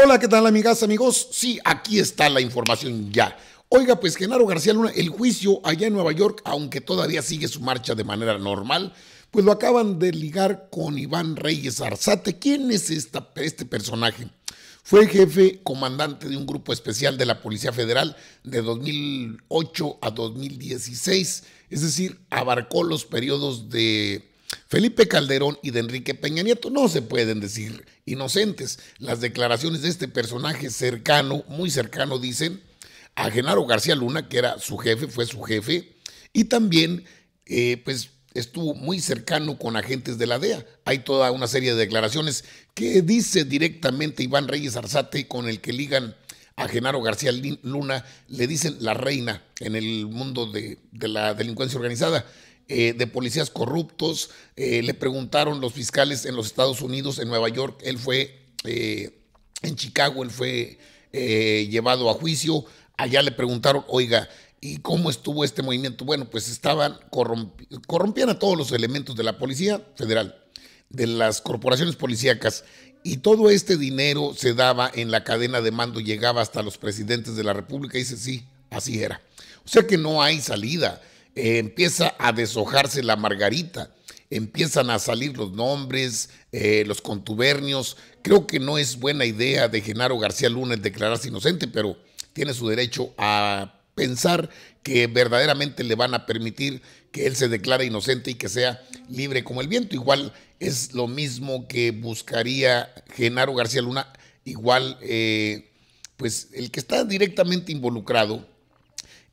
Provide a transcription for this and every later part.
Hola, ¿qué tal amigas, amigos? Sí, aquí está la información ya. Oiga, pues Genaro García Luna, el juicio allá en Nueva York, aunque todavía sigue su marcha de manera normal, pues lo acaban de ligar con Iván Reyes Arzate. ¿Quién es este personaje? Fue jefe comandante de un grupo especial de la Policía Federal de 2008 a 2016, es decir, abarcó los periodos de Felipe Calderón y de Enrique Peña Nieto no se pueden decir inocentes. Las declaraciones de este personaje cercano, muy cercano, dicen a Genaro García Luna, que era su jefe, fue su jefe, y también eh, pues estuvo muy cercano con agentes de la DEA. Hay toda una serie de declaraciones que dice directamente Iván Reyes Arzate con el que ligan a Genaro García Luna, le dicen la reina en el mundo de la delincuencia organizada. Eh, de policías corruptos. Eh, le preguntaron los fiscales en los Estados Unidos, en Nueva York, él fue, eh, en Chicago, él fue llevado a juicio. Allá le preguntaron, oiga, ¿y cómo estuvo este movimiento? Bueno, pues estaban, corrompiendo corrompían a todos los elementos de la Policía Federal, de las corporaciones policíacas. Y todo este dinero se daba en la cadena de mando, llegaba hasta los presidentes de la República, y dice, sí, así era. O sea que no hay salida empieza a deshojarse la margarita, empiezan a salir los nombres, eh, los contubernios. Creo que no es buena idea de Genaro García Luna declararse inocente, pero tiene su derecho a pensar que verdaderamente le van a permitir que él se declare inocente y que sea libre como el viento. Igual es lo mismo que buscaría Genaro García Luna, igual eh, pues el que está directamente involucrado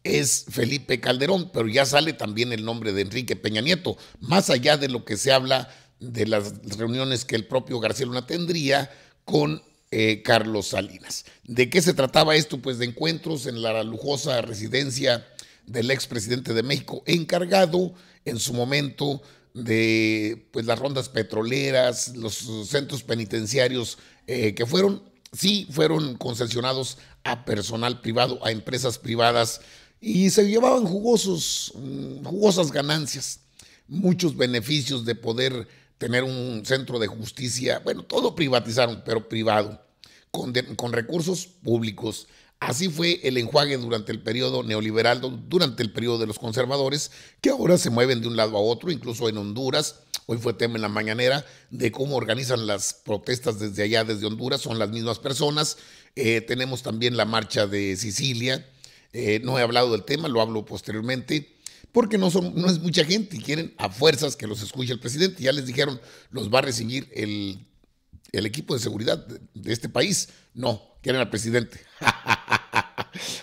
es Felipe Calderón, pero ya sale también el nombre de Enrique Peña Nieto, más allá de lo que se habla de las reuniones que el propio García Luna tendría con eh, Carlos Salinas. ¿De qué se trataba esto? Pues de encuentros en la lujosa residencia del expresidente de México, encargado en su momento de pues, las rondas petroleras, los centros penitenciarios eh, que fueron, sí, fueron concesionados a personal privado, a empresas privadas y se llevaban jugosos, mm, jugosas ganancias, muchos beneficios de poder tener un centro de justicia, bueno, todo privatizaron, pero privado, con, recursos públicos. Así fue el enjuague durante el periodo neoliberal, durante el periodo de los conservadores, que ahora se mueven de un lado a otro, incluso en Honduras. Hoy fue tema en la mañanera de cómo organizan las protestas desde allá, desde Honduras, son las mismas personas. Eh, tenemos también la marcha de Sicilia, eh, no he hablado del tema, lo hablo posteriormente, porque no, son, no es mucha gente y quieren a fuerzas que los escuche el presidente. Ya les dijeron, los va a recibir el, equipo de seguridad de, este país. No, quieren al presidente.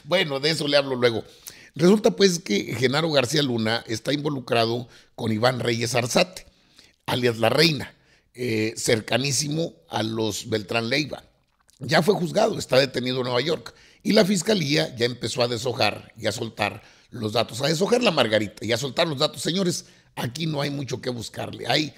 bueno, de eso le hablo luego. Resulta pues que Genaro García Luna está involucrado con Iván Reyes Arzate, alias La Reina, eh, cercanísimo a los Beltrán Leiva. Ya fue juzgado, está detenido en Nueva York. Y la fiscalía ya empezó a deshojar y a soltar los datos, a deshojar la margarita y a soltar los datos. Señores, aquí no hay mucho que buscarle. Hay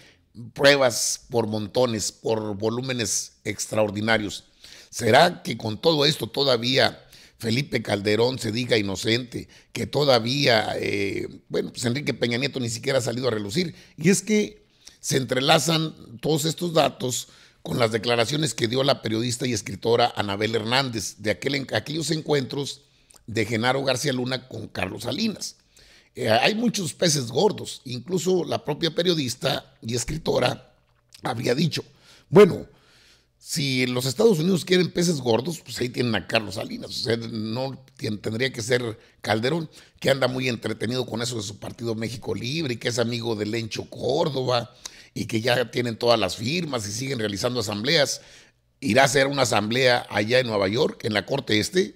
pruebas por montones, por volúmenes extraordinarios. ¿Será que con todo esto todavía Felipe Calderón se diga inocente? Que todavía, eh, bueno, pues Enrique Peña Nieto ni siquiera ha salido a relucir. Y es que se entrelazan todos estos datos con las declaraciones que dio la periodista y escritora Anabel Hernández de aquel, aquellos encuentros de Genaro García Luna con Carlos Salinas. Eh, hay muchos peces gordos, incluso la propia periodista y escritora había dicho, bueno, si los Estados Unidos quieren peces gordos, pues ahí tienen a Carlos Salinas. O no tendría que ser Calderón, que anda muy entretenido con eso de su partido México Libre, que es amigo de Lencho Córdoba y que ya tienen todas las firmas y siguen realizando asambleas. Irá a hacer una asamblea allá en Nueva York, en la Corte Este.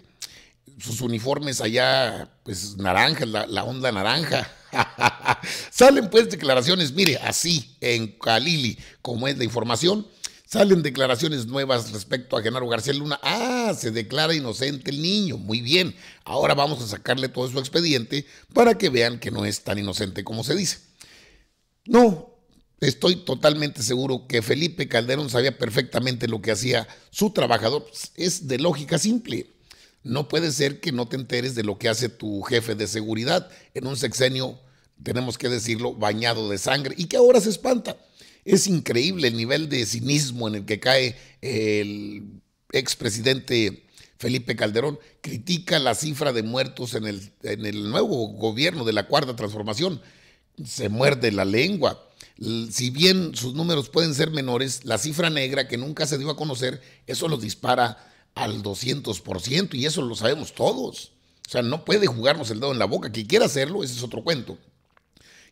Sus uniformes allá, pues naranja, la, onda naranja. salen pues declaraciones, mire, así en Calili, como es la información, salen declaraciones nuevas respecto a Genaro García Luna. Ah, se declara inocente el niño, muy bien. Ahora vamos a sacarle todo su expediente para que vean que no es tan inocente como se dice. No, Estoy totalmente seguro que Felipe Calderón sabía perfectamente lo que hacía su trabajador. Es de lógica simple. No puede ser que no te enteres de lo que hace tu jefe de seguridad en un sexenio, tenemos que decirlo, bañado de sangre y que ahora se espanta. Es increíble el nivel de cinismo en el que cae el expresidente Felipe Calderón. Critica la cifra de muertos en el, en el nuevo gobierno de la Cuarta Transformación se muerde la lengua. Si bien sus números pueden ser menores, la cifra negra que nunca se dio a conocer, eso los dispara al 200% y eso lo sabemos todos. O sea, no puede jugarnos el dedo en la boca. Que quiera hacerlo, ese es otro cuento.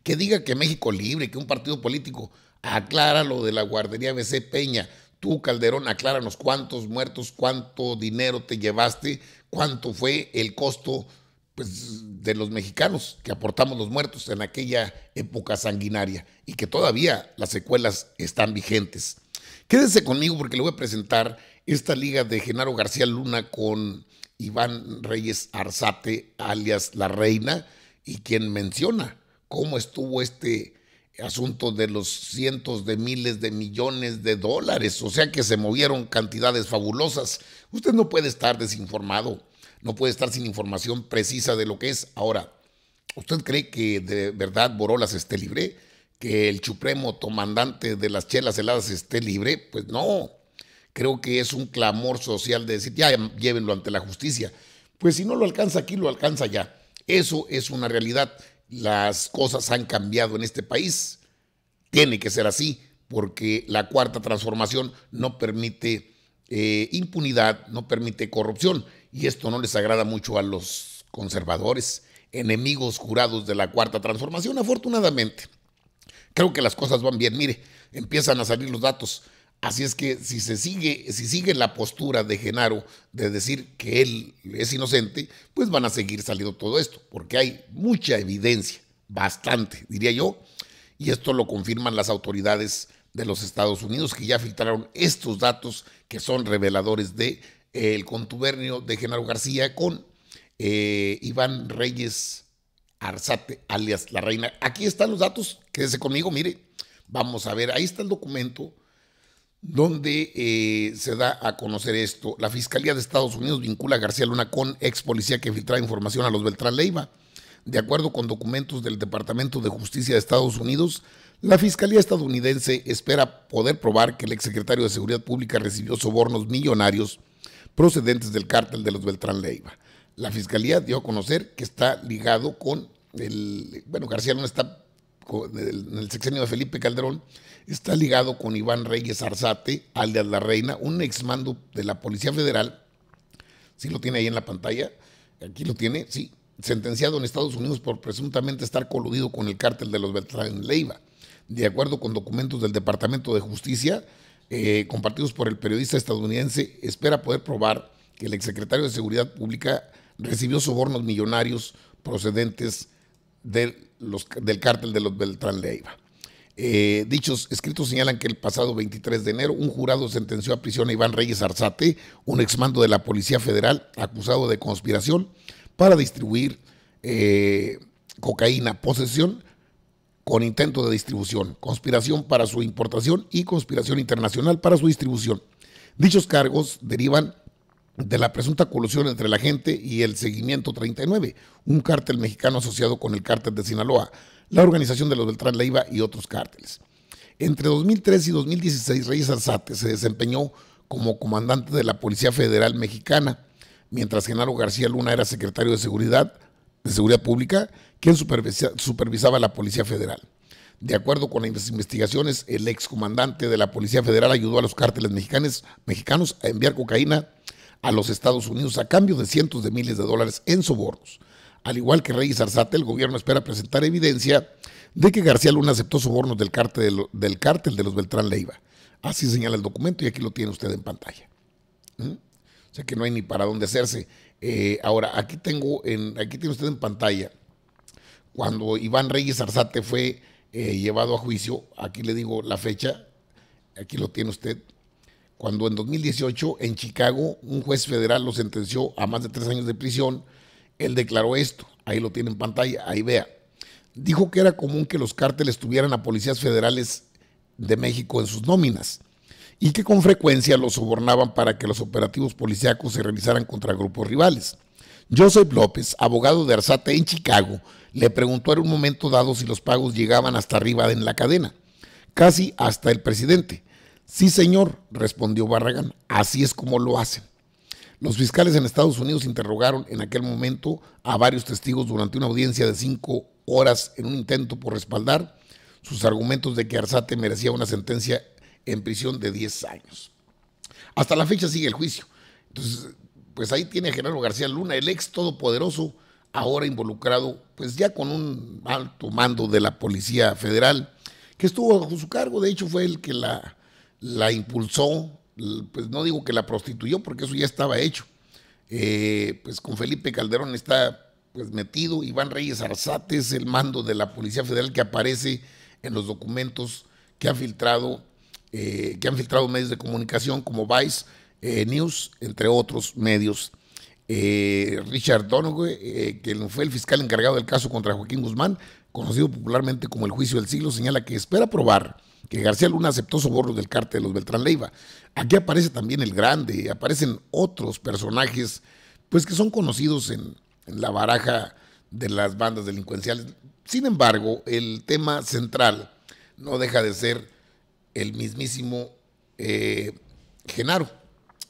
Que diga que México libre, que un partido político, aclara lo de la guardería BC Peña. Tú, Calderón, acláranos cuántos muertos, cuánto dinero te llevaste, cuánto fue el costo pues, de los mexicanos que aportamos los muertos en aquella época sanguinaria y que todavía las secuelas están vigentes. Quédese conmigo porque le voy a presentar esta liga de Genaro García Luna con Iván Reyes Arzate, alias La Reina, y quien menciona cómo estuvo este asunto de los cientos de miles de millones de dólares, o sea que se movieron cantidades fabulosas. Usted no puede estar desinformado no puede estar sin información precisa de lo que es. Ahora, ¿usted cree que de verdad Borolas esté libre? ¿Que el supremo comandante de las chelas heladas esté libre? Pues no. Creo que es un clamor social de decir, ya llévenlo ante la justicia. Pues si no lo alcanza aquí, lo alcanza ya. Eso es una realidad. Las cosas han cambiado en este país. Tiene que ser así, porque la cuarta transformación no permite eh, impunidad, no permite corrupción y esto no les agrada mucho a los conservadores, enemigos jurados de la cuarta transformación, afortunadamente. Creo que las cosas van bien, mire, empiezan a salir los datos. Así es que si se sigue, si sigue la postura de Genaro de decir que él es inocente, pues van a seguir saliendo todo esto, porque hay mucha evidencia, bastante, diría yo, y esto lo confirman las autoridades de los Estados Unidos que ya filtraron estos datos que son reveladores de el contubernio de Genaro García con eh, Iván Reyes Arzate, alias la reina. Aquí están los datos, quédese conmigo, mire, vamos a ver, ahí está el documento donde eh, se da a conocer esto. La Fiscalía de Estados Unidos vincula a García Luna con ex policía que filtraba información a los Beltrán Leiva. De acuerdo con documentos del Departamento de Justicia de Estados Unidos, la Fiscalía estadounidense espera poder probar que el ex secretario de Seguridad Pública recibió sobornos millonarios procedentes del cártel de los Beltrán Leiva. La fiscalía dio a conocer que está ligado con el, bueno, García no está en el sexenio de Felipe Calderón, está ligado con Iván Reyes Arzate, alias La Reina, un exmando de la Policía Federal, sí lo tiene ahí en la pantalla, aquí lo tiene, sí, sentenciado en Estados Unidos por presuntamente estar coludido con el cártel de los Beltrán Leiva. De acuerdo con documentos del Departamento de Justicia, eh, compartidos por el periodista estadounidense, espera poder probar que el exsecretario de Seguridad Pública recibió sobornos millonarios procedentes los, del cártel de los Beltrán Leiva. Eh, dichos escritos señalan que el pasado 23 de enero un jurado sentenció a prisión a Iván Reyes Arzate, un exmando de la Policía Federal acusado de conspiración para distribuir eh, cocaína, posesión con intento de distribución, conspiración para su importación y conspiración internacional para su distribución. Dichos cargos derivan de la presunta colusión entre la gente y el Seguimiento 39, un cártel mexicano asociado con el cártel de Sinaloa, la organización de los Beltrán Leiva y otros cárteles. Entre 2003 y 2016, Reyes Alzate se desempeñó como comandante de la Policía Federal Mexicana, mientras Genaro García Luna era secretario de Seguridad, de Seguridad Pública, quien supervisaba la Policía Federal. De acuerdo con las investigaciones, el excomandante de la Policía Federal ayudó a los cárteles mexicanos, a enviar cocaína a los Estados Unidos a cambio de cientos de miles de dólares en sobornos. Al igual que Rey Zarzate. el gobierno espera presentar evidencia de que García Luna aceptó sobornos del cártel, de los Beltrán Leiva. Así señala el documento y aquí lo tiene usted en pantalla. ¿Mm? O sea que no hay ni para dónde hacerse. Eh, ahora, aquí tengo, en, aquí tiene usted en pantalla, cuando Iván Reyes Arzate fue eh, llevado a juicio, aquí le digo la fecha, aquí lo tiene usted, cuando en 2018 en Chicago un juez federal lo sentenció a más de tres años de prisión, él declaró esto, ahí lo tiene en pantalla, ahí vea. Dijo que era común que los cárteles tuvieran a policías federales de México en sus nóminas y que con frecuencia los sobornaban para que los operativos policíacos se realizaran contra grupos rivales. Joseph López, abogado de Arzate en Chicago, le preguntó en un momento dado si los pagos llegaban hasta arriba en la cadena, casi hasta el presidente. Sí, señor, respondió Barragan, así es como lo hacen. Los fiscales en Estados Unidos interrogaron en aquel momento a varios testigos durante una audiencia de cinco horas en un intento por respaldar sus argumentos de que Arzate merecía una sentencia en prisión de 10 años. Hasta la fecha sigue el juicio. Entonces, pues ahí tiene a Genaro García Luna, el ex todopoderoso, ahora involucrado, pues ya con un alto mando de la Policía Federal, que estuvo bajo su cargo, de hecho fue el que la, la impulsó, pues no digo que la prostituyó, porque eso ya estaba hecho. Eh, pues con Felipe Calderón está pues metido, Iván Reyes Arzate es el mando de la Policía Federal que aparece en los documentos que ha filtrado eh, que han filtrado medios de comunicación como Vice eh, News, entre otros medios. Eh, Richard Donoghue, que fue el fiscal encargado del caso contra Joaquín Guzmán, conocido popularmente como el juicio del siglo, señala que espera probar que García Luna aceptó soborno del cártel de los Beltrán Leiva. Aquí aparece también el grande, aparecen otros personajes, pues que son conocidos en la baraja de las bandas delincuenciales. Sin embargo, el tema central no deja de ser el mismísimo eh, Genaro,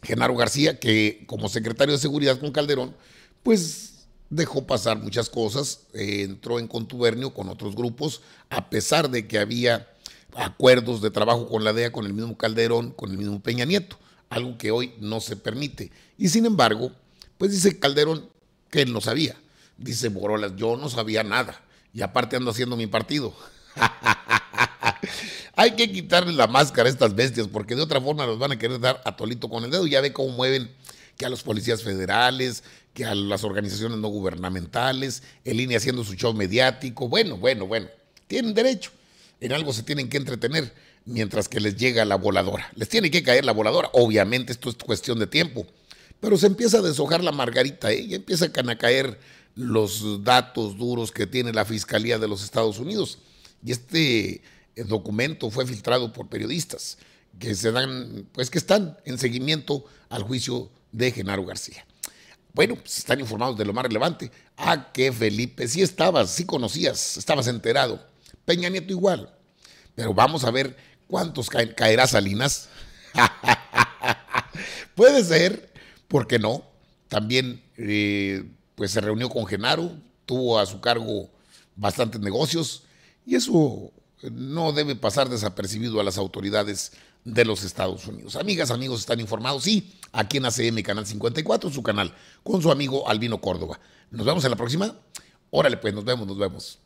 Genaro García, que como secretario de Seguridad con Calderón, pues dejó pasar muchas cosas, eh, entró en contubernio con otros grupos, a pesar de que había acuerdos de trabajo con la DEA, con el mismo Calderón, con el mismo Peña Nieto, algo que hoy no se permite. Y sin embargo, pues dice Calderón que él no sabía. Dice Borolas, yo no sabía nada. Y aparte ando haciendo mi partido. Hay que quitarle la máscara a estas bestias porque de otra forma los van a querer dar a tolito con el dedo. Ya ve cómo mueven que a los policías federales, que a las organizaciones no gubernamentales, en línea haciendo su show mediático. Bueno, bueno, bueno. Tienen derecho. En algo se tienen que entretener mientras que les llega la voladora. Les tiene que caer la voladora. Obviamente esto es cuestión de tiempo. Pero se empieza a deshojar la margarita, ¿eh? ya empiezan a caer los datos duros que tiene la Fiscalía de los Estados Unidos. Y este el documento fue filtrado por periodistas que se dan, pues que están en seguimiento al juicio de Genaro García. Bueno, pues están informados de lo más relevante. Ah, que Felipe, sí estabas, sí conocías, estabas enterado. Peña Nieto igual. Pero vamos a ver cuántos caerá Salinas. Puede ser, ¿por qué no? También eh, pues se reunió con Genaro, tuvo a su cargo bastantes negocios y eso no debe pasar desapercibido a las autoridades de los Estados Unidos. Amigas, amigos, están informados, sí, aquí en ACM Canal 54, su canal, con su amigo Albino Córdoba. Nos vemos en la próxima. Órale, pues, nos vemos, nos vemos.